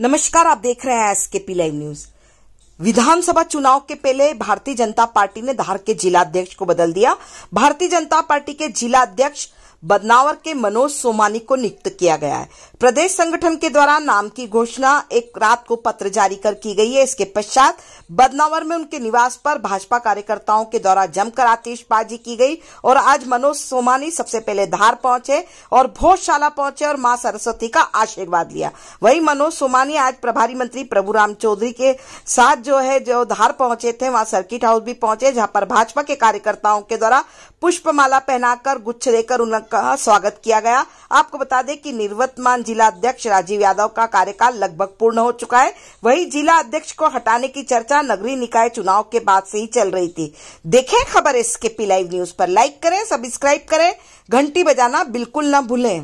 नमस्कार आप देख रहे हैं एसकेपी लाइव न्यूज विधानसभा चुनाव के पहले भारतीय जनता पार्टी ने धार के जिलाध्यक्ष को बदल दिया भारतीय जनता पार्टी के जिलाध्यक्ष बदनावर के मनोज सोमानी को नियुक्त किया गया है प्रदेश संगठन के द्वारा नाम की घोषणा एक रात को पत्र जारी कर की गई है इसके पश्चात बदनावर में उनके निवास पर भाजपा कार्यकर्ताओं के द्वारा जमकर आतिशबाजी की गई और आज मनोज सोमानी सबसे पहले धार पहुंचे और भोजशाला पहुंचे और मां सरस्वती का आशीर्वाद लिया वही मनोज सोमानी आज प्रभारी मंत्री प्रभुराम चौधरी के साथ जो है जो धार पहुंचे थे वहां सर्किट हाउस भी पहुंचे जहां पर भाजपा के कार्यकर्ताओं के द्वारा पुष्पमाला पहनाकर गुच्छ देकर उनका का स्वागत किया गया आपको बता दें कि निर्वर्तमान जिला अध्यक्ष राजीव यादव का कार्यकाल लगभग पूर्ण हो चुका है वही जिला अध्यक्ष को हटाने की चर्चा नगरीय निकाय चुनाव के बाद से ही चल रही थी देखें खबर इसके पी लाइव न्यूज पर लाइक करें सब्सक्राइब करें घंटी बजाना बिल्कुल न भूलें